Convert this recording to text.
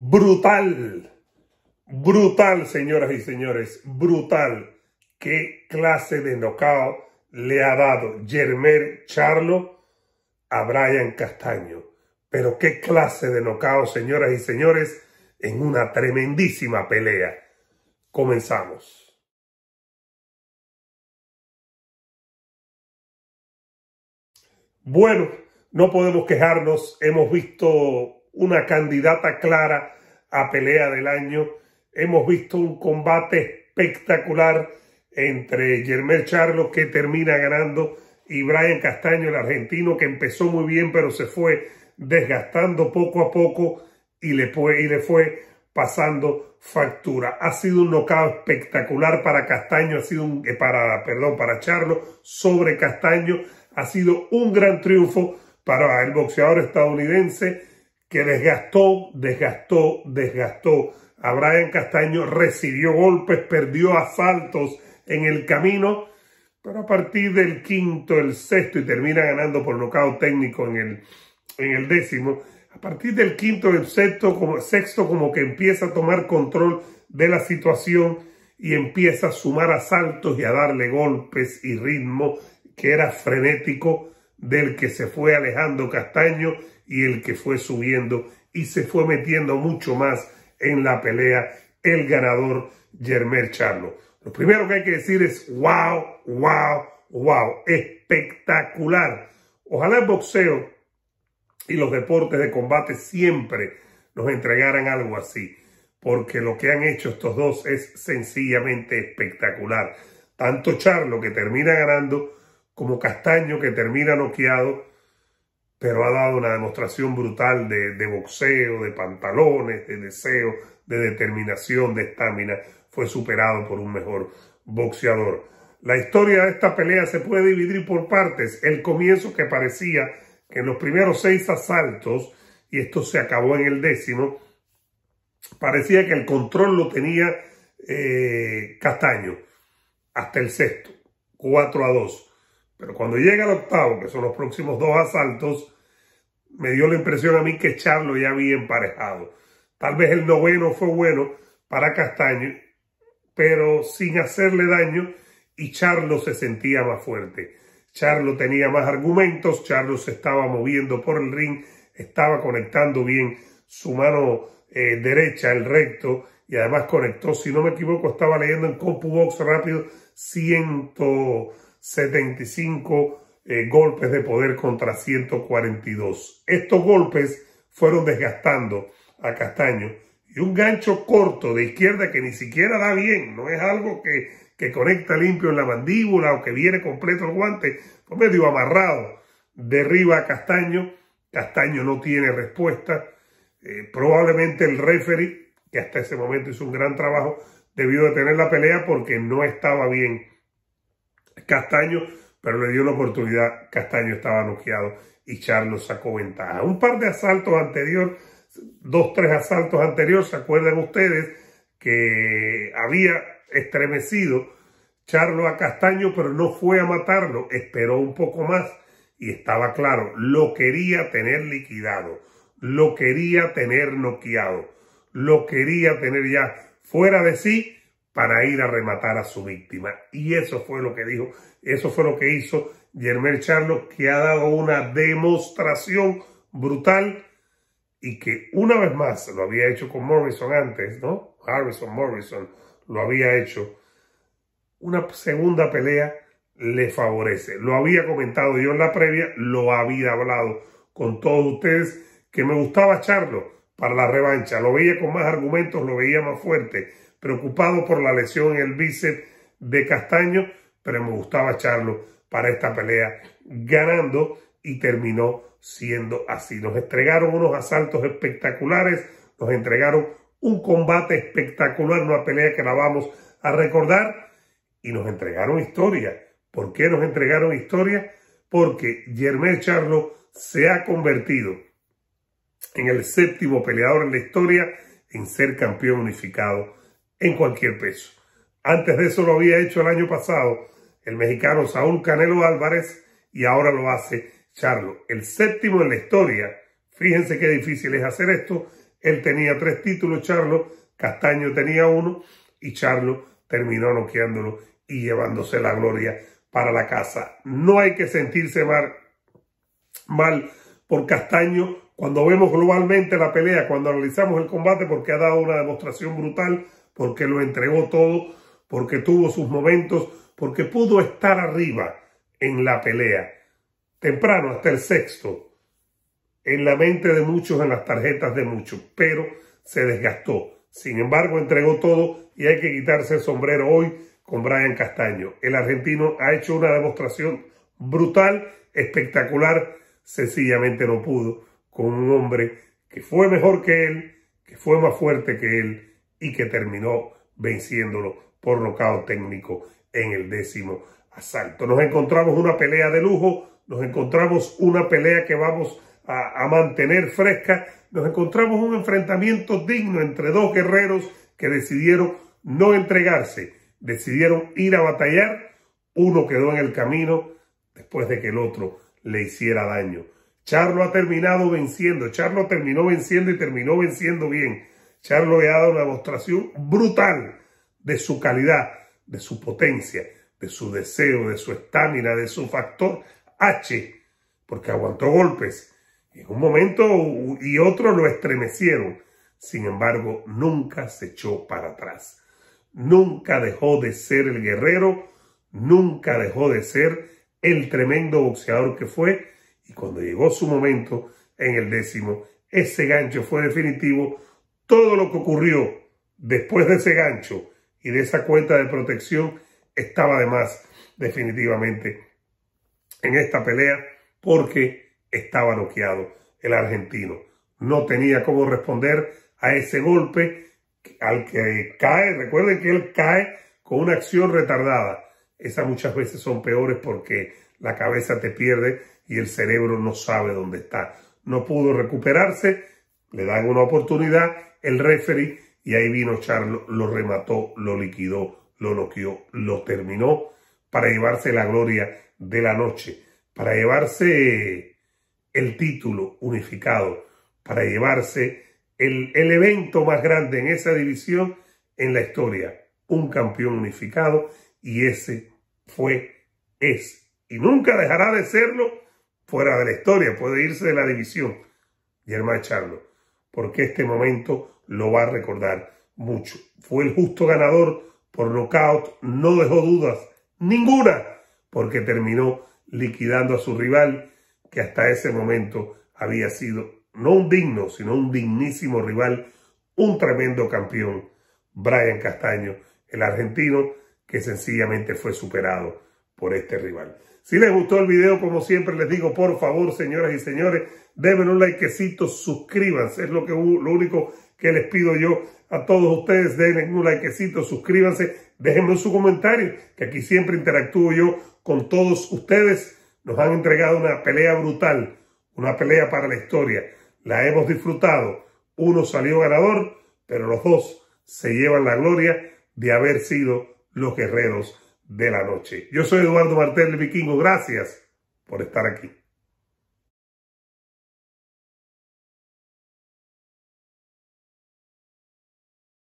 Brutal, brutal, señoras y señores, brutal. ¿Qué clase de nocao le ha dado Germer Charlo a Brian Castaño? Pero qué clase de nocao, señoras y señores, en una tremendísima pelea. Comenzamos. Bueno, no podemos quejarnos, hemos visto una candidata clara a pelea del año. Hemos visto un combate espectacular entre Germán Charlo, que termina ganando, y Brian Castaño, el argentino, que empezó muy bien, pero se fue desgastando poco a poco y le fue, y le fue pasando factura. Ha sido un knockout espectacular para Castaño, ha sido un, eh, perdón, para Charlo sobre Castaño. Ha sido un gran triunfo para el boxeador estadounidense que desgastó, desgastó, desgastó. A Castaño recibió golpes, perdió asaltos en el camino, pero a partir del quinto, el sexto y termina ganando por nocaut técnico en el, en el décimo. A partir del quinto, el sexto como, sexto, como que empieza a tomar control de la situación y empieza a sumar asaltos y a darle golpes y ritmo que era frenético del que se fue alejando Castaño y el que fue subiendo y se fue metiendo mucho más en la pelea el ganador Germer Charlo. Lo primero que hay que decir es wow, wow, wow, espectacular. Ojalá el boxeo y los deportes de combate siempre nos entregaran algo así, porque lo que han hecho estos dos es sencillamente espectacular. Tanto Charlo que termina ganando como Castaño que termina noqueado, pero ha dado una demostración brutal de, boxeo, de pantalones, de deseo, de determinación, de estamina. Fue superado por un mejor boxeador. La historia de esta pelea se puede dividir por partes. El comienzo que parecía que en los primeros seis asaltos, y esto se acabó en el décimo, parecía que el control lo tenía eh, Castaño hasta el sexto, 4 a 2. Pero cuando llega el octavo, que son los próximos dos asaltos, me dio la impresión a mí que Charlo ya había emparejado. Tal vez el noveno fue bueno para Castaño, pero sin hacerle daño y Charlo se sentía más fuerte. Charlo tenía más argumentos, Charlo se estaba moviendo por el ring, estaba conectando bien su mano eh, derecha, el recto, y además conectó, si no me equivoco, estaba leyendo en CompuBox rápido, ciento... 75 eh, golpes de poder contra 142. Estos golpes fueron desgastando a Castaño. Y un gancho corto de izquierda que ni siquiera da bien, no es algo que, conecta limpio en la mandíbula o que viene completo el guante, Pues medio amarrado. Derriba a Castaño, Castaño no tiene respuesta. Eh, probablemente el referee, que hasta ese momento hizo un gran trabajo, debió detener la pelea porque no estaba bien Castaño, pero le dio la oportunidad. Castaño estaba noqueado y Charlo sacó ventaja. Un par de asaltos anteriores, dos, tres asaltos anteriores, ¿se acuerdan ustedes? Que había estremecido Charlo a Castaño, pero no fue a matarlo, esperó un poco más y estaba claro, lo quería tener liquidado, lo quería tener noqueado, lo quería tener ya fuera de sí para ir a rematar a su víctima. Y eso fue lo que dijo, eso fue lo que hizo Germán Charlo, que ha dado una demostración brutal y que una vez más lo había hecho con Morrison antes, ¿no? Harrison Morrison lo había hecho. Una segunda pelea le favorece. Lo había comentado yo en la previa, lo había hablado con todos ustedes, que me gustaba Charlo para la revancha. Lo veía con más argumentos, lo veía más fuerte preocupado por la lesión en el bíceps de Castaño, pero me gustaba Charlo para esta pelea ganando y terminó siendo así. Nos entregaron unos asaltos espectaculares, nos entregaron un combate espectacular, una pelea que la vamos a recordar y nos entregaron historia. ¿Por qué nos entregaron historia? Porque Germán Charlo se ha convertido en el séptimo peleador en la historia en ser campeón unificado en cualquier peso. Antes de eso lo había hecho el año pasado el mexicano Saúl Canelo Álvarez y ahora lo hace Charlo, el séptimo en la historia. Fíjense qué difícil es hacer esto. Él tenía tres títulos, Charlo, Castaño tenía uno y Charlo terminó noqueándolo y llevándose la gloria para la casa. No hay que sentirse mal, por Castaño cuando vemos globalmente la pelea, cuando analizamos el combate, porque ha dado una demostración brutal porque lo entregó todo, porque tuvo sus momentos, porque pudo estar arriba en la pelea. Temprano, hasta el sexto, en la mente de muchos, en las tarjetas de muchos, pero se desgastó. Sin embargo, entregó todo y hay que quitarse el sombrero hoy con Brian Castaño. El argentino ha hecho una demostración brutal, espectacular, sencillamente no pudo con un hombre que fue mejor que él, que fue más fuerte que él y que terminó venciéndolo por nocaut técnico en el décimo asalto. Nos encontramos una pelea de lujo, nos encontramos una pelea que vamos a mantener fresca, nos encontramos un enfrentamiento digno entre dos guerreros que decidieron no entregarse, decidieron ir a batallar, uno quedó en el camino después de que el otro le hiciera daño. Charlo ha terminado venciendo, Charlo terminó venciendo y terminó venciendo bien. Charlo ha dado una demostración brutal de su calidad, de su potencia, de su deseo, de su estamina, de su factor H, porque aguantó golpes. En un momento y otro lo estremecieron. Sin embargo, nunca se echó para atrás. Nunca dejó de ser el guerrero, nunca dejó de ser el tremendo boxeador que fue. Y cuando llegó su momento, en el décimo, ese gancho fue definitivo todo lo que ocurrió después de ese gancho y de esa cuenta de protección estaba de más definitivamente en esta pelea porque estaba noqueado el argentino. No tenía cómo responder a ese golpe al que cae. Recuerden que él cae con una acción retardada. Esas muchas veces son peores porque la cabeza te pierde y el cerebro no sabe dónde está. No pudo recuperarse le dan una oportunidad, el referee, y ahí vino Charlo, lo remató, lo liquidó, lo noqueó, lo terminó para llevarse la gloria de la noche, para llevarse el título unificado, para llevarse el, evento más grande en esa división en la historia, un campeón unificado, y ese fue, es, y nunca dejará de serlo fuera de la historia, puede irse de la división. Germán Charlo porque este momento lo va a recordar mucho. Fue el justo ganador por nocaut, no dejó dudas, ninguna, porque terminó liquidando a su rival, que hasta ese momento había sido no un digno, sino un dignísimo rival, un tremendo campeón, Brian Castaño, el argentino, que sencillamente fue superado por este rival. Si les gustó el video, como siempre les digo, por favor, señoras y señores, denme un likecito, suscríbanse. Es lo, que, lo único que les pido yo a todos ustedes. Denme un likecito, suscríbanse, déjenme su comentario, que aquí siempre interactúo yo con todos ustedes. Nos han entregado una pelea brutal, una pelea para la historia. La hemos disfrutado. Uno salió ganador, pero los dos se llevan la gloria de haber sido los guerreros de la noche. Yo soy Eduardo Martel Vikingo. Gracias por estar aquí.